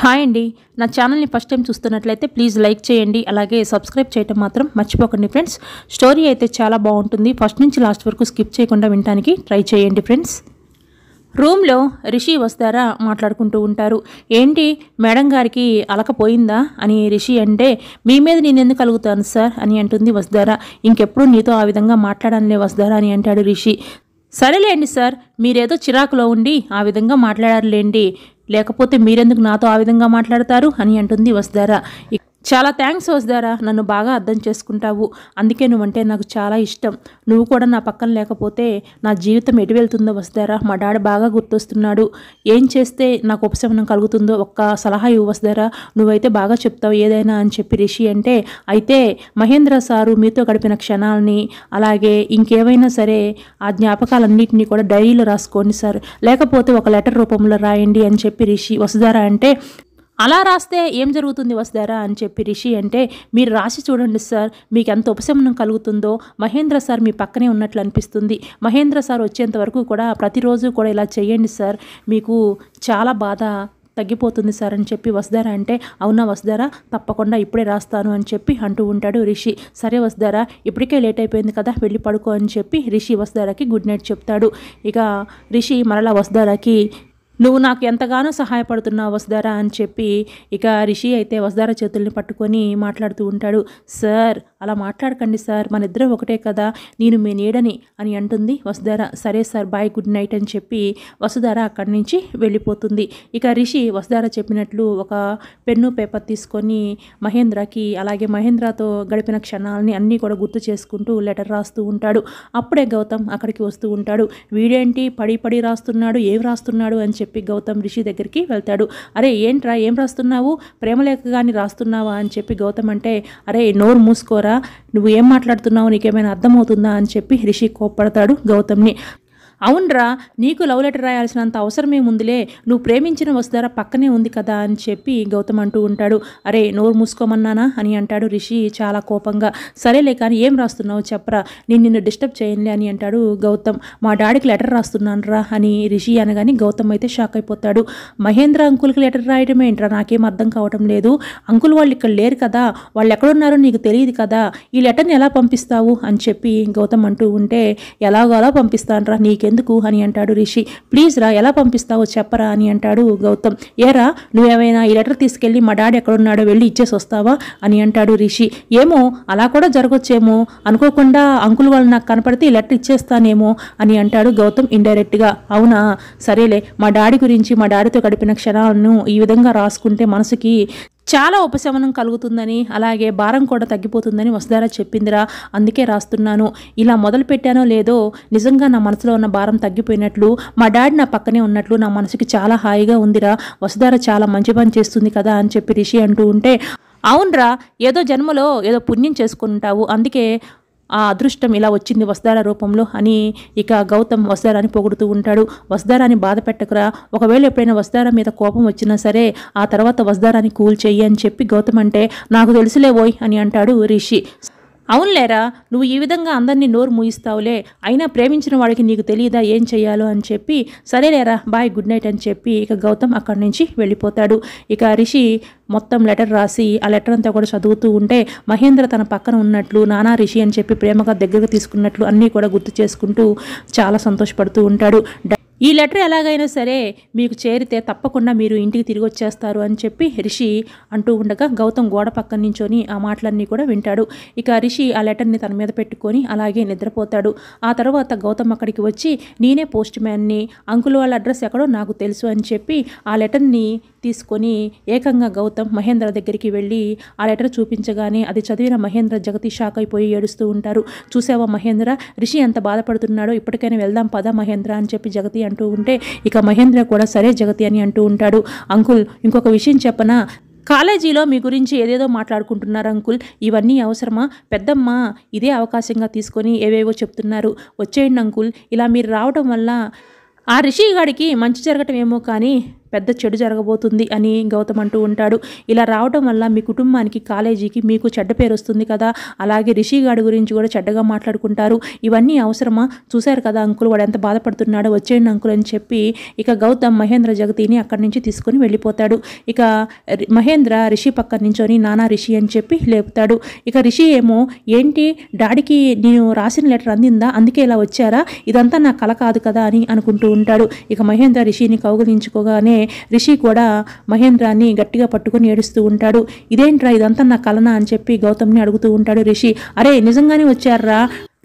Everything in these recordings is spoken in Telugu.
హాయ్ అండి నా ఛానల్ని ఫస్ట్ టైం చూస్తున్నట్లయితే ప్లీజ్ లైక్ చేయండి అలాగే సబ్స్క్రైబ్ చేయటం మాత్రం మర్చిపోకండి ఫ్రెండ్స్ స్టోరీ అయితే చాలా బాగుంటుంది ఫస్ట్ నుంచి లాస్ట్ వరకు స్కిప్ చేయకుండా వినటానికి ట్రై చేయండి ఫ్రెండ్స్ రూమ్లో రిషి వస్తారా మాట్లాడుకుంటూ ఉంటారు ఏంటి మేడం గారికి అలకపోయిందా అని రిషి అంటే మీ మీద నేను ఎందుకు కలుగుతాను సార్ అని అంటుంది వస్తారా ఇంకెప్పుడు నీతో ఆ విధంగా మాట్లాడాలనే వస్తారా అని అంటాడు రిషి సరేలేండి సార్ మీరేదో చిరాకులో ఉండి ఆ విధంగా మాట్లాడారులేండి లేకపోతే మీరెందుకు నాతో ఆ విధంగా మాట్లాడతారు అని అంటుంది వసుధార చాలా థ్యాంక్స్ వస్తారా నన్ను బాగా అర్థం చేసుకుంటావు అందుకే నువ్వంటే నాకు చాలా ఇష్టం నువ్వు కూడా నా పక్కన లేకపోతే నా జీవితం ఎటు వెళ్తుందో వస్తారా మా డాడీ బాగా గుర్తొస్తున్నాడు ఏం చేస్తే నాకు ఉపశమనం కలుగుతుందో ఒక్క సలహా ఇవ్వ వస్తారా నువ్వైతే బాగా చెప్తావు ఏదైనా అని చెప్పి రిషి అంటే అయితే మహేంద్ర సారు మీతో గడిపిన క్షణాలని అలాగే ఇంకేమైనా సరే ఆ జ్ఞాపకాలన్నింటినీ కూడా డైరీలో రాసుకోండి సార్ లేకపోతే ఒక లెటర్ రూపంలో రాయండి అని చెప్పి రిషి వసుధారా అంటే అలా రాస్తే ఏం జరుగుతుంది వస్తారా అని చెప్పి రిషి అంటే మీరు రాసి చూడండి సార్ మీకు ఎంత ఉపశమనం కలుగుతుందో మహేంద్ర సార్ మీ పక్కనే ఉన్నట్లు అనిపిస్తుంది మహేంద్ర సార్ వచ్చేంత వరకు కూడా ప్రతిరోజు కూడా ఇలా చేయండి సార్ మీకు చాలా బాధ తగ్గిపోతుంది సార్ అని చెప్పి వస్తారా అంటే అవునా వస్తారా తప్పకుండా ఇప్పుడే రాస్తాను అని చెప్పి అంటూ ఉంటాడు రిషి సరే వస్తారా ఇప్పటికే లేట్ అయిపోయింది కదా వెళ్ళి పడుకో అని చెప్పి రిషి వస్తారాకి గుడ్ నైట్ చెప్తాడు ఇక రిషి మరలా వస్తారాకి నువ్వు నాకు ఎంతగానో సహాయపడుతున్నావు వసుధారా అని చెప్పి ఇక రిషి అయితే వసుధార చేతుల్ని పట్టుకొని మాట్లాడుతూ ఉంటాడు సార్ అలా మాట్లాడకండి సార్ మన ఇద్దరం ఒకటే కదా నేను మీ నీడని అని అంటుంది వసుధార సరే సార్ బాయ్ గుడ్ నైట్ అని చెప్పి వసుధార అక్కడి నుంచి వెళ్ళిపోతుంది ఇక రిషి వసుధార చెప్పినట్లు ఒక పెన్ను పేపర్ తీసుకొని మహేంద్రకి అలాగే మహేంద్రతో గడిపిన క్షణాలని అన్నీ కూడా గుర్తు చేసుకుంటూ లెటర్ రాస్తూ ఉంటాడు అప్పుడే గౌతమ్ అక్కడికి వస్తూ ఉంటాడు వీడేంటి పడి పడి రాస్తున్నాడు ఏం రాస్తున్నాడు అని చెప్పి చెప్పి గౌతమ్ రిషి దగ్గరికి వెళ్తాడు అరే ఏంట్రా ఏం రాస్తున్నావు ప్రేమలేఖ కానీ రాస్తున్నావా అని చెప్పి గౌతమ్ అంటే అరే నోరు మూసుకోరా నువ్వు ఏం మాట్లాడుతున్నావు నీకేమైనా అర్థమవుతుందా అని చెప్పి రిషి కోప్పడతాడు గౌతమ్ని అవునరా నీకు లవ్ లెటర్ రాయాల్సినంత అవసరమే ఉందిలే నువ్వు ప్రేమించిన వసుధార పక్కనే ఉంది కదా అని చెప్పి గౌతమ్ అంటూ ఉంటాడు అరే నోరు మూసుకోమన్నానా అని అంటాడు రిషి చాలా కోపంగా సరేలే కానీ ఏం రాస్తున్నావు చెప్పరా నేను నిన్ను డిస్టర్బ్ చేయనులే అని అంటాడు గౌతమ్ మా డాడీకి లెటర్ రాస్తున్నాను రా అని రిషి అనగానే గౌతమ్ అయితే షాక్ అయిపోతాడు మహేంద్ర అంకుల్కి లెటర్ రాయడం ఏంట్రా నాకేం అర్థం కావటం లేదు అంకుల్ వాళ్ళు ఇక్కడ లేరు కదా వాళ్ళు ఎక్కడున్నారో నీకు తెలియదు కదా ఈ లెటర్ని ఎలా పంపిస్తావు అని చెప్పి గౌతమ్ అంటూ ఉంటే ఎలాగోలా పంపిస్తానరా నీకే ఎందుకు అని అంటాడు రిషి ప్లీజ్ రా ఎలా పంపిస్తావో చెప్పరా అని అంటాడు గౌతమ్ ఏరా నువ్వేమైనా ఈ లెటర్ తీసుకెళ్ళి మా డాడీ ఎక్కడున్నాడో వెళ్ళి ఇచ్చేసి వస్తావా అని అంటాడు రిషి ఏమో అలా కూడా జరగొచ్చేమో అనుకోకుండా అంకుల్ వాళ్ళు నాకు కనపడితే ఈ లెటర్ ఇచ్చేస్తానేమో అని అంటాడు గౌతమ్ ఇండైరెక్ట్గా అవునా సరేలే మా డాడీ గురించి మా డాడీతో గడిపిన క్షణాలను ఈ విధంగా రాసుకుంటే మనసుకి చాలా ఉపశమనం కలుగుతుందని అలాగే భారం కూడా తగ్గిపోతుందని వసుధార చెప్పిందిరా అందుకే రాస్తున్నాను ఇలా మొదలు పెట్టానో లేదో నిజంగా నా మనసులో ఉన్న భారం తగ్గిపోయినట్లు మా డాడీ నా పక్కనే ఉన్నట్లు నా మనసుకి చాలా హాయిగా ఉందిరా వసుధార చాలా మంచి పని చేస్తుంది కదా అని చెప్పి రిషి అంటూ ఉంటే అవునరా ఏదో జన్మలో ఏదో పుణ్యం చేసుకుంటావు అందుకే ఆ అదృష్టం ఇలా వచ్చింది వస్తార రూపంలో అని ఇక గౌతమ్ వస్తారాని పొగుడుతూ ఉంటాడు వస్తారాని బాధ పెట్టకరా ఒకవేళ ఎప్పుడైనా వస్తారా మీద కోపం వచ్చినా సరే ఆ తర్వాత వస్తారాని కూల్ చెయ్యి అని చెప్పి గౌతమ్ అంటే నాకు తెలుసులేవోయ్ అని అంటాడు రిషి అవునులేరా నువ్వు ఈ విధంగా అందరినీ నోరు మూయిస్తావులే అయినా ప్రేమించిన వాడికి నీకు తెలియదా ఏం చేయాలో అని చెప్పి సరేలేరా బాయ్ గుడ్ నైట్ అని చెప్పి ఇక గౌతమ్ అక్కడి నుంచి వెళ్ళిపోతాడు ఇక రిషి మొత్తం లెటర్ రాసి ఆ లెటర్ అంతా కూడా చదువుతూ ఉంటే మహేంద్ర తన పక్కన ఉన్నట్లు నానా రిషి అని చెప్పి ప్రేమగా దగ్గరకు తీసుకున్నట్లు అన్నీ కూడా గుర్తు చేసుకుంటూ చాలా సంతోషపడుతూ ఉంటాడు ఈ లెటర్ ఎలాగైనా సరే మీకు చేరితే తప్పకుండా మీరు ఇంటికి తిరిగి వచ్చేస్తారు అని చెప్పి రిషి అంటూ ఉండగా గౌతమ్ గోడ పక్కన నుంచొని ఆ మాటలన్నీ కూడా వింటాడు ఇక రిషి ఆ లెటర్ని తన మీద పెట్టుకొని అలాగే నిద్రపోతాడు ఆ తర్వాత గౌతమ్ అక్కడికి వచ్చి నేనే పోస్ట్ మ్యాన్ని అంకుల్ వాళ్ళ అడ్రస్ ఎక్కడో నాకు తెలుసు అని చెప్పి ఆ లెటర్ని తీసుకొని ఏకంగా గౌతమ్ మహేంద్ర దగ్గరికి వెళ్ళి ఆ లెటర్ చూపించగానే అది చదివిన మహేంద్ర జగతి షాక్ అయిపోయి ఏడుస్తూ ఉంటారు చూసావా మహేంద్ర రిషి ఎంత బాధపడుతున్నాడో ఇప్పటికైనా వెళ్దాం పద మహేంద్ర అని చెప్పి జగతి అంటూ ఉంటే ఇక మహేంద్ర కూడా సరే జగతి అని అంటూ ఉంటాడు అంకుల్ ఇంకొక విషయం చెప్పనా కాలేజీలో మీ గురించి ఏదేదో మాట్లాడుకుంటున్నారు అంకుల్ ఇవన్నీ అవసరమా పెద్దమ్మ ఇదే అవకాశంగా తీసుకొని ఏవేవో చెప్తున్నారు వచ్చేయండి అంకుల్ ఇలా మీరు రావడం వల్ల ఆ రిషి గాడికి మంచి జరగటం ఏమో కానీ పెద్ద చెడు జరగబోతుంది అని గౌతమ్ అంటూ ఉంటాడు ఇలా రావడం వల్ల మీ కుటుంబానికి కాలేజీకి మీకు చెడ్డ పేరు వస్తుంది కదా అలాగే రిషి గాడి గురించి కూడా చెడ్డగా మాట్లాడుకుంటారు ఇవన్నీ అవసరమా చూశారు కదా అంకుల్ వాడు ఎంత బాధపడుతున్నాడో వచ్చేయండి అంకుల్ అని చెప్పి ఇక గౌతమ్ మహేంద్ర జగతిని అక్కడి నుంచి తీసుకుని వెళ్ళిపోతాడు ఇక మహేంద్ర రిషి పక్కన నుంచొని నానా రిషి అని చెప్పి లేపుతాడు ఇక రిషి ఏమో ఏంటి డాడీకి నేను రాసిన లెటర్ అందిందా అందుకే ఇలా వచ్చారా ఇదంతా నా కల కాదు కదా అని అనుకుంటూ ఉంటాడు ఇక మహేంద్ర రిషిని కౌగులించుకోగానే రిషి కూడా మహేంద్రాన్ని గట్టిగా పట్టుకుని ఏడుస్తూ ఉంటాడు ఇదేంట్రా ఇదంతా నా కలనా అని చెప్పి గౌతమ్ని అడుగుతూ ఉంటాడు రిషి అరే నిజంగానే వచ్చారా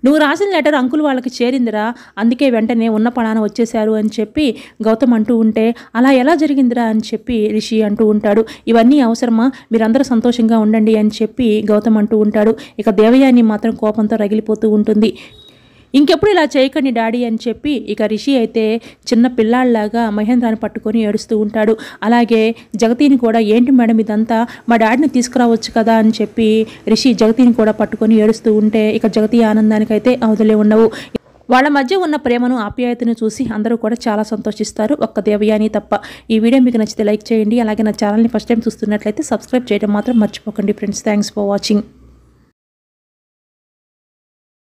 నువ్వు రాసిన లెటర్ అంకుల్ వాళ్ళకి చేరిందిరా అందుకే వెంటనే ఉన్న పణాన వచ్చేశారు అని చెప్పి గౌతమ్ అంటూ ఉంటే అలా ఎలా జరిగిందిరా అని చెప్పి రిషి అంటూ ఉంటాడు ఇవన్నీ అవసరమా మీరందరూ సంతోషంగా ఉండండి అని చెప్పి గౌతమ్ అంటూ ఉంటాడు ఇక దేవయాని మాత్రం కోపంతో రగిలిపోతూ ఉంటుంది ఇంకెప్పుడు ఇలా చేయకండి డాడీ అని చెప్పి ఇక రిషి అయితే చిన్న పిల్లాళ్ళలాగా మహేంద్రాన్ని పట్టుకొని ఏడుస్తూ ఉంటాడు అలాగే జగతిని కూడా ఏంటి మేడం ఇదంతా మా డాడీని తీసుకురావచ్చు కదా అని చెప్పి రిషి జగతిని కూడా పట్టుకొని ఏడుస్తూ ఉంటే ఇక జగతి ఆనందానికైతే అవధులే ఉండవు వాళ్ళ మధ్య ఉన్న ప్రేమను ఆప్యాయతను చూసి అందరూ కూడా చాలా సంతోషిస్తారు ఒక్క దేవయాని తప్ప ఈ వీడియో మీకు నచ్చితే లైక్ చేయండి అలాగే నా ఛానల్ని ఫస్ట్ టైం చూస్తున్నట్లయితే సబ్స్క్రైబ్ చేయడం మాత్రం మర్చిపోకండి ఫ్రెండ్స్ థ్యాంక్స్ ఫర్ వాచింగ్